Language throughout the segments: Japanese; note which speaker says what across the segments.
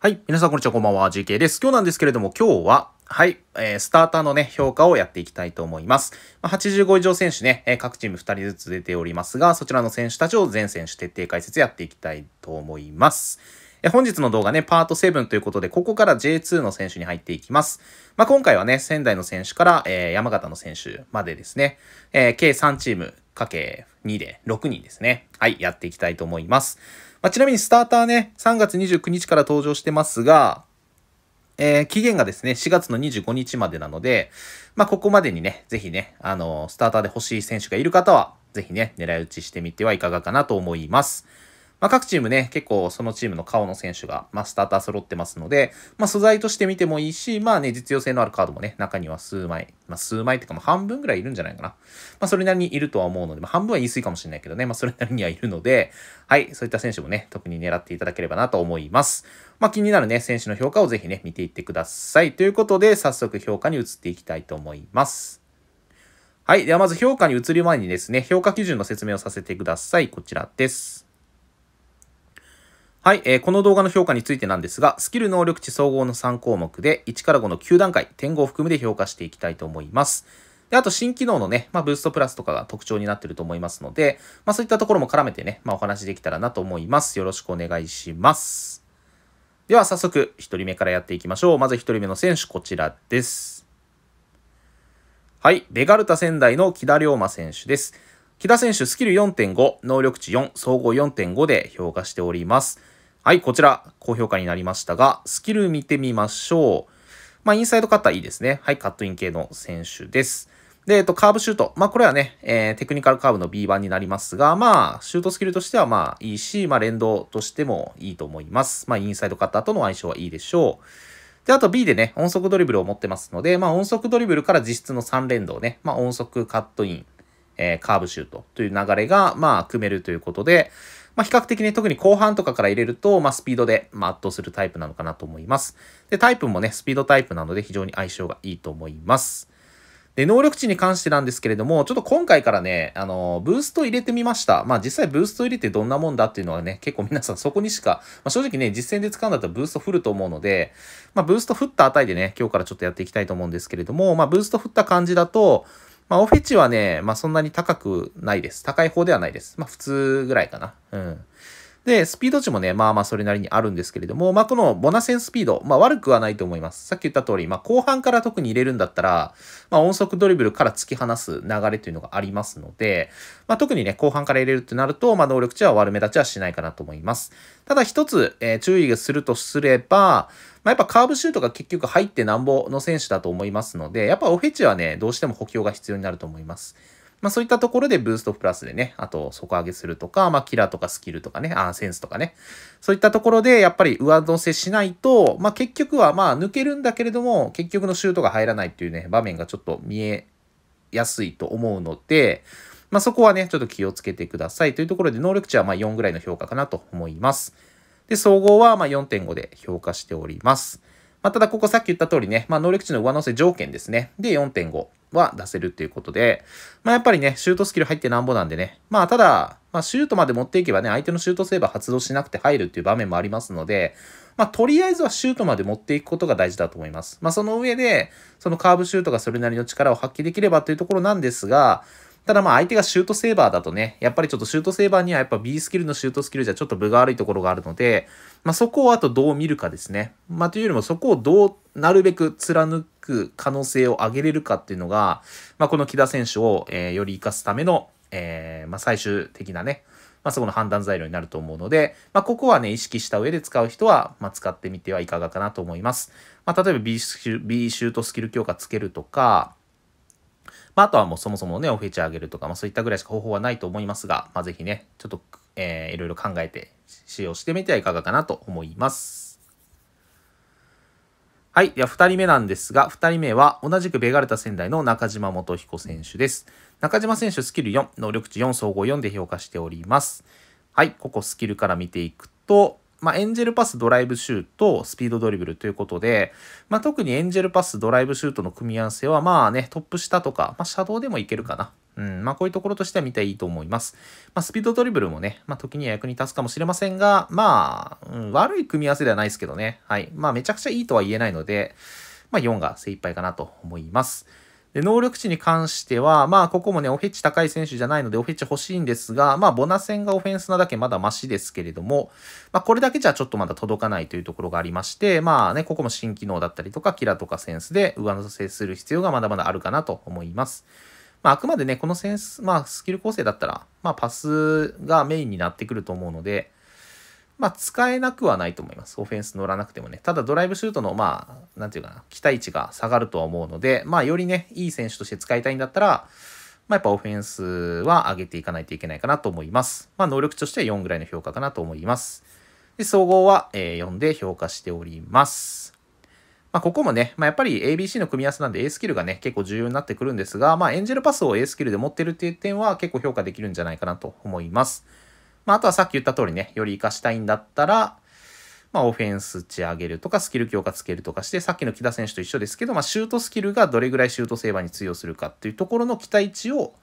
Speaker 1: はい。皆さん、こんにちは。こんばんは。GK です。今日なんですけれども、今日は、はい、えー、スターターのね、評価をやっていきたいと思います。まあ、85以上選手ね、えー、各チーム2人ずつ出ておりますが、そちらの選手たちを全選手徹底解説やっていきたいと思います。え本日の動画ね、パート7ということで、ここから J2 の選手に入っていきます。まあ、今回はね、仙台の選手から、えー、山形の選手までですね、えー、計3チーム、かけ2で6人ですね。はい、やっていきたいと思います。まあ、ちなみにスターターね、3月29日から登場してますが、えー、期限がですね、4月の25日までなので、まあ、ここまでにね、ぜひね、あのー、スターターで欲しい選手がいる方は、ぜひね、狙い撃ちしてみてはいかがかなと思います。まあ、各チームね、結構そのチームの顔の選手が、まあ、スターター揃ってますので、まあ、素材として見てもいいし、まあね、実用性のあるカードもね、中には数枚、まあ、数枚っていうか、もう半分ぐらいいるんじゃないかな。まあ、それなりにいるとは思うので、まあ、半分は言い過ぎかもしれないけどね、まあ、それなりにはいるので、はい、そういった選手もね、特に狙っていただければなと思います。まあ、気になるね、選手の評価をぜひね、見ていってください。ということで、早速評価に移っていきたいと思います。はい。ではまず評価に移る前にですね、評価基準の説明をさせてください。こちらです。はい、えー、この動画の評価についてなんですが、スキル能力値総合の3項目で、1から5の9段階、点5を含めて評価していきたいと思います。で、あと新機能のね、まあ、ブーストプラスとかが特徴になってると思いますので、まあ、そういったところも絡めてね、まあ、お話できたらなと思います。よろしくお願いします。では、早速、1人目からやっていきましょう。まず1人目の選手、こちらです。はい、ベガルタ仙台の木田龍馬選手です。木田選手スキル4.5、能力値4、総合4.5で評価しております。はい、こちら、高評価になりましたが、スキル見てみましょう。まあ、インサイドカッターいいですね。はい、カットイン系の選手です。で、えっと、カーブシュート。まあ、これはね、えー、テクニカルカーブの B 版になりますが、まあ、シュートスキルとしてはまあいいし、まあ、連動としてもいいと思います。まあ、インサイドカッターとの相性はいいでしょう。で、あと B でね、音速ドリブルを持ってますので、まあ、音速ドリブルから実質の3連動ね、まあ、音速カットイン。えー、カーブシュートという流れが、まあ、組めるということで、まあ、比較的ね、特に後半とかから入れると、まあ、スピードで、まあ、圧倒するタイプなのかなと思います。で、タイプもね、スピードタイプなので非常に相性がいいと思います。で、能力値に関してなんですけれども、ちょっと今回からね、あの、ブースト入れてみました。まあ実際ブースト入れてどんなもんだっていうのはね、結構皆さんそこにしか、まあ、正直ね、実践で使うんだったらブースト振ると思うので、まあブースト振った値でね、今日からちょっとやっていきたいと思うんですけれども、まあブースト振った感じだと、まあ、オフェチはね、まあ、そんなに高くないです。高い方ではないです。まあ、普通ぐらいかな。うん。で、スピード値もね、まあまあそれなりにあるんですけれども、まあこのボナセンスピード、まあ悪くはないと思います。さっき言った通り、まあ後半から特に入れるんだったら、まあ音速ドリブルから突き放す流れというのがありますので、まあ特にね、後半から入れるってなると、まあ能力値は悪目立ちはしないかなと思います。ただ一つ、えー、注意するとすれば、まあ、やっぱカーブシュートが結局入ってなんぼの選手だと思いますので、やっぱオフェチはね、どうしても補強が必要になると思います。まあそういったところでブーストプラスでね、あと底上げするとか、まあキラーとかスキルとかね、あセンスとかね、そういったところでやっぱり上乗せしないと、まあ結局はまあ抜けるんだけれども、結局のシュートが入らないっていうね、場面がちょっと見えやすいと思うので、まあそこはね、ちょっと気をつけてくださいというところで、能力値はまあ4ぐらいの評価かなと思います。で、総合はま4.5で評価しております。まあ、ただここさっき言った通りね、まあ、能力値の上乗せ条件ですね。で、4.5は出せるっていうことで、まあ、やっぱりね、シュートスキル入ってなんぼなんでね、まあ、ただ、まあ、シュートまで持っていけばね、相手のシュートセーバー発動しなくて入るっていう場面もありますので、まあ、とりあえずはシュートまで持っていくことが大事だと思います。まあ、その上で、そのカーブシュートがそれなりの力を発揮できればというところなんですが、ただまあ相手がシュートセーバーだとね、やっぱりちょっとシュートセーバーにはやっぱ B スキルのシュートスキルじゃちょっと分が悪いところがあるので、まあそこをあとどう見るかですね。まあというよりもそこをどうなるべく貫く可能性を上げれるかっていうのが、まあこの木田選手を、えー、より活かすための、えー、まあ最終的なね、まあそこの判断材料になると思うので、まあここはね、意識した上で使う人は、まあ使ってみてはいかがかなと思います。まあ例えば B B シュートスキル強化つけるとか、まあ、あとはもうそもそもね、オフェチあげるとか、まあそういったぐらいしか方法はないと思いますが、まあぜひね、ちょっと、えー、いろいろ考えて使用してみてはいかがかなと思います。はい。では、2人目なんですが、2人目は、同じくベガルタ仙台の中島元彦選手です。中島選手、スキル4、能力値4、総合4で評価しております。はい。ここ、スキルから見ていくと、まあ、エンジェルパス、ドライブシュート、スピードドリブルということで、まあ、特にエンジェルパス、ドライブシュートの組み合わせは、まあね、トップ下とか、まあ、シャドウでもいけるかな。うん、まあ、こういうところとしては見ていいと思います。まあ、スピードドリブルもね、まあ、時には役に立つかもしれませんが、まあ、うん、悪い組み合わせではないですけどね。はい。まあ、めちゃくちゃいいとは言えないので、まあ、4が精一杯かなと思います。で能力値に関しては、まあ、ここもね、オフェッチ高い選手じゃないので、オフェッチ欲しいんですが、まあ、ボナ戦がオフェンスなだけまだマシですけれども、まあ、これだけじゃちょっとまだ届かないというところがありまして、まあね、ここも新機能だったりとか、キラとかセンスで上乗せする必要がまだまだあるかなと思います。まあ、あくまでね、このセンス、まあ、スキル構成だったら、まあ、パスがメインになってくると思うので、まあ、使えなくはないと思います。オフェンス乗らなくてもね。ただ、ドライブシュートの、まあ、なんていうかな、期待値が下がるとは思うので、まあ、よりね、いい選手として使いたいんだったら、まあ、やっぱオフェンスは上げていかないといけないかなと思います。まあ、能力としては4ぐらいの評価かなと思います。で、総合は、えー、4で評価しております。まあ、ここもね、まあ、やっぱり ABC の組み合わせなんで A スキルがね、結構重要になってくるんですが、まあ、エンジェルパスを A スキルで持ってるっていう点は結構評価できるんじゃないかなと思います。まあ、あとはさっき言った通りね、より活かしたいんだったら、まあ、オフェンス値上げるとか、スキル強化つけるとかして、さっきの木田選手と一緒ですけど、まあ、シュートスキルがどれぐらいシュートセーバーに通用するかっていうところの期待値を、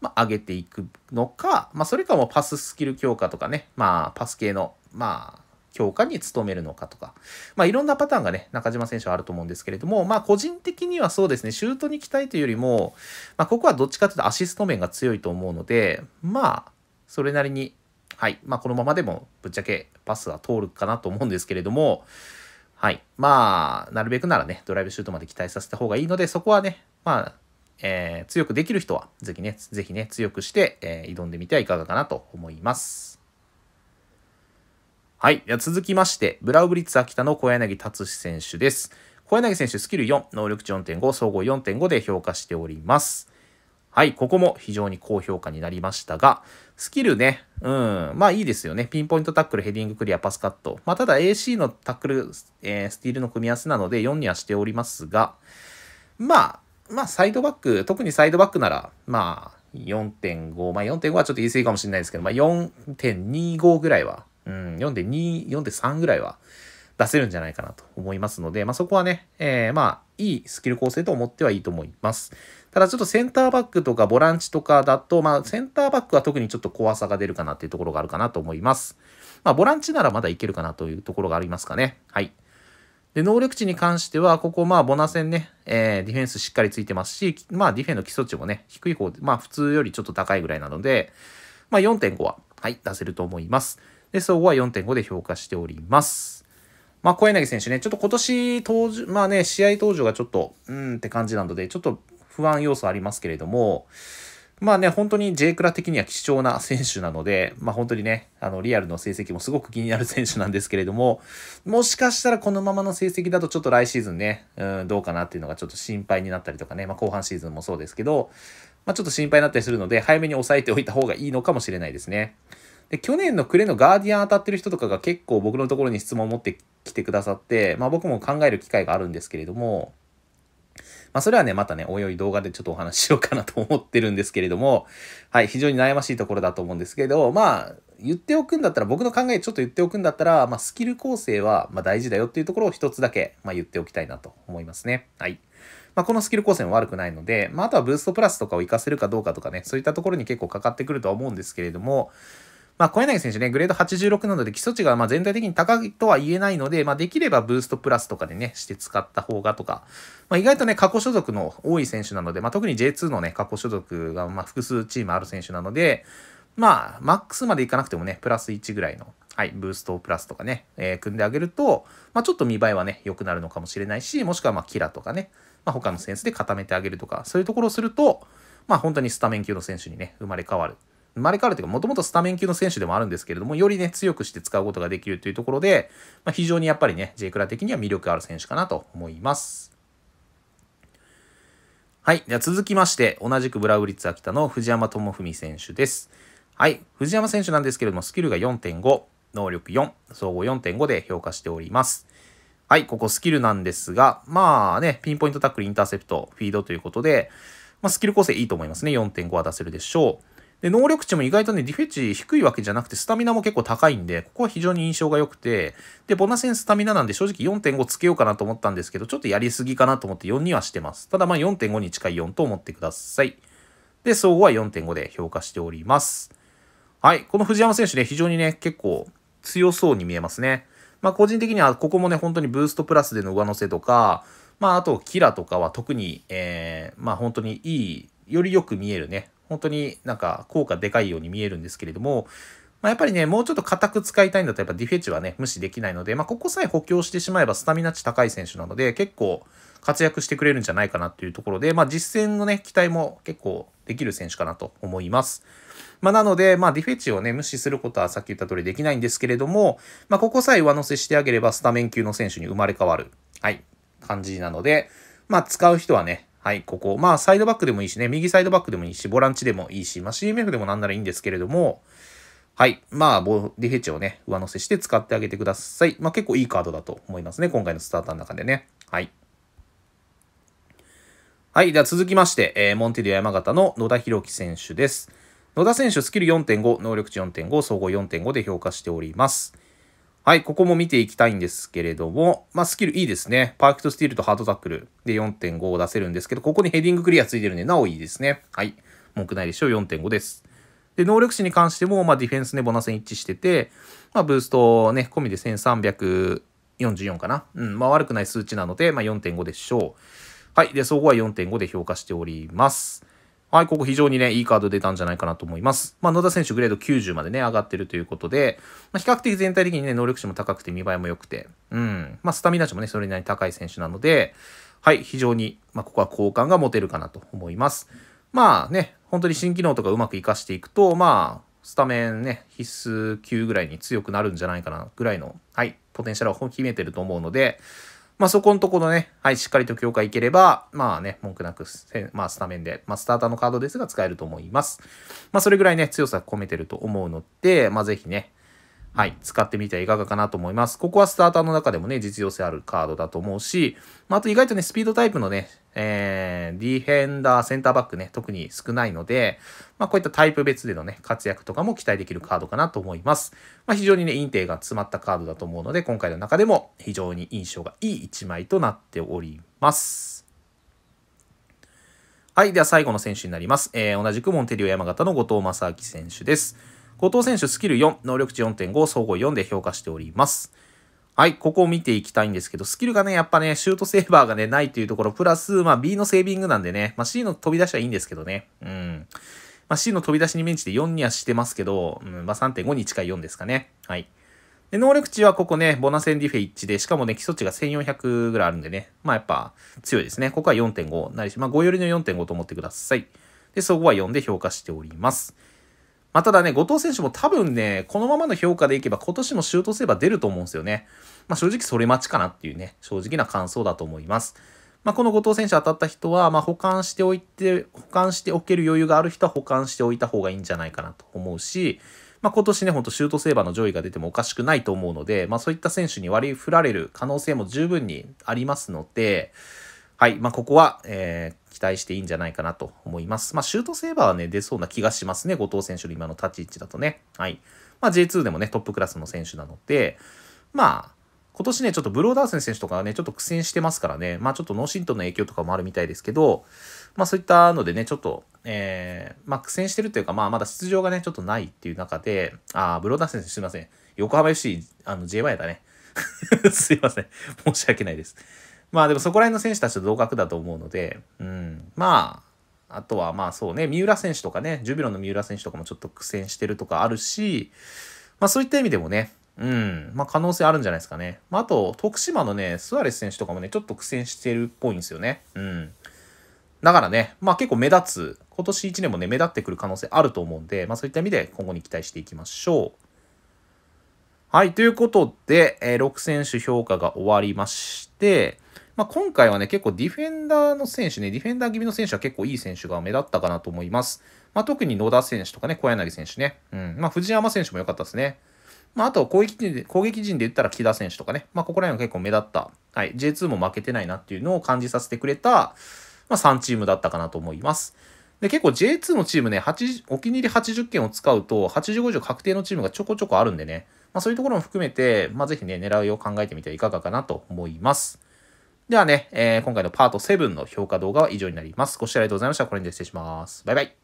Speaker 1: まあ、上げていくのか、まあ、それかもパススキル強化とかね、まあ、パス系の、まあ、強化に努めるのかとか、まあ、いろんなパターンがね、中島選手はあると思うんですけれども、まあ、個人的にはそうですね、シュートに期待というよりも、まあ、ここはどっちかというとアシスト面が強いと思うので、まあ、それなりにはい。まあ、このままでもぶっちゃけパスは通るかなと思うんですけれども、はい。まあ、なるべくならね、ドライブシュートまで期待させた方がいいので、そこはね、まあ、えー、強くできる人は、ぜひね、ぜひね、強くして、えー、挑んでみてはいかがかなと思います。はい。では続きまして、ブラウブリッツ秋田の小柳達志選手です。小柳選手、スキル4、能力値4.5、総合4.5で評価しております。はい、ここも非常に高評価になりましたが、スキルね、うん、まあいいですよね。ピンポイントタックル、ヘディングクリア、パスカット。まあただ AC のタックル、えー、スティールの組み合わせなので4にはしておりますが、まあ、まあサイドバック、特にサイドバックなら、まあ4.5、まあ4.5はちょっと言い過ぎかもしれないですけど、まあ4.25ぐらいは、うん、4.2、4.3ぐらいは出せるんじゃないかなと思いますので、まあそこはね、えー、まあいいスキル構成と思ってはいいと思います。ただちょっとセンターバックとかボランチとかだと、まあ、センターバックは特にちょっと怖さが出るかなっていうところがあるかなと思います。まあ、ボランチならまだいけるかなというところがありますかね。はい。で、能力値に関しては、ここ、まあ、ボナ戦ね、えー、ディフェンスしっかりついてますし、まあ、ディフェンの基礎値もね、低い方で、まあ、普通よりちょっと高いぐらいなので、まあ、4.5は、はい、出せると思います。で、総合は4.5で評価しております。まあ、小柳選手ね、ちょっと今年、登場、まあね、試合登場がちょっと、うんって感じなので、ちょっと、不安要素ありますけれども、まあね、本当に J クラ的には貴重な選手なので、まあ本当にね、あの、リアルの成績もすごく気になる選手なんですけれども、もしかしたらこのままの成績だとちょっと来シーズンね、うん、どうかなっていうのがちょっと心配になったりとかね、まあ後半シーズンもそうですけど、まあちょっと心配になったりするので、早めに抑えておいた方がいいのかもしれないですね。で、去年の暮れのガーディアン当たってる人とかが結構僕のところに質問を持ってきてくださって、まあ僕も考える機会があるんですけれども、まあ、それはね、またね、おいおい動画でちょっとお話ししようかなと思ってるんですけれども、はい、非常に悩ましいところだと思うんですけど、まあ、言っておくんだったら、僕の考えちょっと言っておくんだったら、まあ、スキル構成は、ま大事だよっていうところを一つだけ、ま言っておきたいなと思いますね。はい。まあ、このスキル構成も悪くないので、まあ、あとはブーストプラスとかを活かせるかどうかとかね、そういったところに結構かかってくるとは思うんですけれども、まあ、小柳選手ね、グレード86なので基礎値がま全体的に高いとは言えないので、まあ、できればブーストプラスとかでね、して使った方がとか、まあ、意外とね、過去所属の多い選手なので、まあ、特に J2 のね、過去所属がま複数チームある選手なので、まあ、マックスまでいかなくてもね、プラス1ぐらいの、はい、ブーストプラスとかね、えー、組んであげると、まあ、ちょっと見栄えはね、良くなるのかもしれないし、もしくはまキラとかね、まあ、他のセンスで固めてあげるとか、そういうところをすると、まあ、本当にスタメン級の選手にね、生まれ変わる生まれ変わるというか、もともとスタメン級の選手でもあるんですけれども、よりね、強くして使うことができるというところで、まあ、非常にやっぱりね、J クラ的には魅力ある選手かなと思います。はい。では続きまして、同じくブラウリッツ秋田の藤山智文選手です。はい。藤山選手なんですけれども、スキルが4.5、能力4、総合4.5で評価しております。はい、ここスキルなんですが、まあね、ピンポイントタックル、インターセプト、フィードということで、まあ、スキル構成いいと思いますね。4.5は出せるでしょう。で、能力値も意外とね、ディフェチ低いわけじゃなくて、スタミナも結構高いんで、ここは非常に印象が良くて、で、ボナセンスタミナなんで正直4.5つけようかなと思ったんですけど、ちょっとやりすぎかなと思って4にはしてます。ただまあ4.5に近い4と思ってください。で、総合は4.5で評価しております。はい、この藤山選手ね、非常にね、結構強そうに見えますね。まあ個人的にはここもね、本当にブーストプラスでの上乗せとか、まああとキラとかは特に、えー、まあ本当にいい、よりよく見えるね、本当になんか効果でかいように見えるんですけれども、まあ、やっぱりね、もうちょっと硬く使いたいんだったらやっぱディフェチはね、無視できないので、まあ、ここさえ補強してしまえばスタミナ値高い選手なので、結構活躍してくれるんじゃないかなっていうところで、まあ、実戦のね、期待も結構できる選手かなと思います。まあ、なので、まあ、ディフェチをね、無視することはさっき言った通りできないんですけれども、まあ、ここさえ上乗せしてあげればスタメン級の選手に生まれ変わる。はい。感じなので、まあ、使う人はね、はい、ここ。まあ、サイドバックでもいいしね、右サイドバックでもいいし、ボランチでもいいし、まあ、CMF でもなんならいいんですけれども、はい。まあ、ボディヘッジをね、上乗せして使ってあげてください。まあ、結構いいカードだと思いますね。今回のスターターの中でね。はい。はい。では続きまして、えー、モンテディア山形の野田博樹選手です。野田選手、スキル4.5、能力値4.5、総合4.5で評価しております。はい、ここも見ていきたいんですけれども、まあ、スキルいいですね。パーフェクトスティールとハードタックルで4.5を出せるんですけど、ここにヘディングクリアついてるんで、なおいいですね。はい。文句ないでしょう。4.5です。で、能力値に関しても、まあ、ディフェンスね、ボナセン一致してて、まあ、ブーストね、込みで1344かな。うん、まあ、悪くない数値なので、まあ、4.5でしょう。はい。で、総合は4.5で評価しております。はい、ここ非常にね、いいカード出たんじゃないかなと思います。まあ、野田選手グレード90までね、上がってるということで、まあ、比較的全体的にね、能力値も高くて見栄えも良くて、うん。まあ、スタミナ値もね、それなりに高い選手なので、はい、非常に、まあ、ここは好感が持てるかなと思います。まあね、本当に新機能とかうまく活かしていくと、まあ、スタメンね、必須級ぐらいに強くなるんじゃないかな、ぐらいの、はい、ポテンシャルを秘めてると思うので、まあ、そこのところね、はい、しっかりと強化いければ、まあね、文句なく、まあ、スタメンで、まあ、スターターのカードですが使えると思います。まあ、それぐらいね、強さ込めてると思うので、まあ、ぜひね、はい、使ってみてはいかがかなと思います。ここはスターターの中でもね、実用性あるカードだと思うし、まあ、あと意外とね、スピードタイプのね、えー、ディフェンダー、センターバックね、特に少ないので、まあ、こういったタイプ別でのね、活躍とかも期待できるカードかなと思います。まあ、非常にね、インテが詰まったカードだと思うので、今回の中でも非常に印象がいい1枚となっております。はい。では最後の選手になります。えー、同じくモンテリオ山形の後藤正明選手です。後藤選手スキル4、能力値4.5、総合4で評価しております。はい、ここを見ていきたいんですけど、スキルがね、やっぱね、シュートセーバーがね、ないというところ、プラス、まあ B のセービングなんでね、まあ C の飛び出しはいいんですけどね。うん。まあ C の飛び出しに面して4にはしてますけど、うん、まあ3.5に近い4ですかね。はい。で、能力値はここね、ボナセンディフェイチで、しかもね、基礎値が1400ぐらいあるんでね、まあやっぱ強いですね。ここは4.5なりし、まあ5よりの4.5と思ってください。で、総合は4で評価しております。まあ、ただね、後藤選手も多分ね、このままの評価でいけば今年もシュートすれば出ると思うんですよね。まあ、正直それ待ちかなっていうね、正直な感想だと思います。まあ、この後藤選手当たった人は、ま保管しておいて、保管しておける余裕がある人は保管しておいた方がいいんじゃないかなと思うし、まあ、今年ね、ほんとシュートセーバーの上位が出てもおかしくないと思うので、まあ、そういった選手に割り振られる可能性も十分にありますので、はい。まあ、ここは、えー、期待していいんじゃないかなと思います。まあ、シュートセーバーはね、出そうな気がしますね。後藤選手の今の立ち位置だとね。はい。まあ、J2 でもね、トップクラスの選手なので、まあ、今年ね、ちょっとブローダーセン選手とかね、ちょっと苦戦してますからね、まあちょっと脳震盪の影響とかもあるみたいですけど、まあそういったのでね、ちょっと、えー、まあ苦戦してるというか、まあまだ出場がね、ちょっとないっていう中で、あブローダーセン選手すいません。横浜 FC、あの JY だね。すいません。申し訳ないです。まあでもそこら辺の選手たちと同格だと思うので、うん、まあ、あとはまあそうね、三浦選手とかね、ジュビロの三浦選手とかもちょっと苦戦してるとかあるし、まあそういった意味でもね、うん、まあ可能性あるんじゃないですかね。まああと、徳島のね、スアレス選手とかもね、ちょっと苦戦してるっぽいんですよね。うん。だからね、まあ結構目立つ、今年1年もね、目立ってくる可能性あると思うんで、まあそういった意味で今後に期待していきましょう。はい、ということで、えー、6選手評価が終わりまして、まあ、今回はね、結構ディフェンダーの選手ね、ディフェンダー気味の選手は結構いい選手が目立ったかなと思います。まあ、特に野田選手とかね、小柳選手ね。うん。まあ、藤山選手も良かったですね。まあ、あと攻撃陣で、攻撃陣で言ったら木田選手とかね。まあ、ここら辺は結構目立った。はい。J2 も負けてないなっていうのを感じさせてくれた、まあ、3チームだったかなと思います。で、結構 J2 のチームね、8お気に入り80件を使うと、85以上確定のチームがちょこちょこあるんでね。まあ、そういうところも含めて、まあ、ぜひね、狙いを考えてみてはいかがかなと思います。ではね、えー、今回のパート7の評価動画は以上になります。ご視聴ありがとうございました。これで失礼します。バイバイ。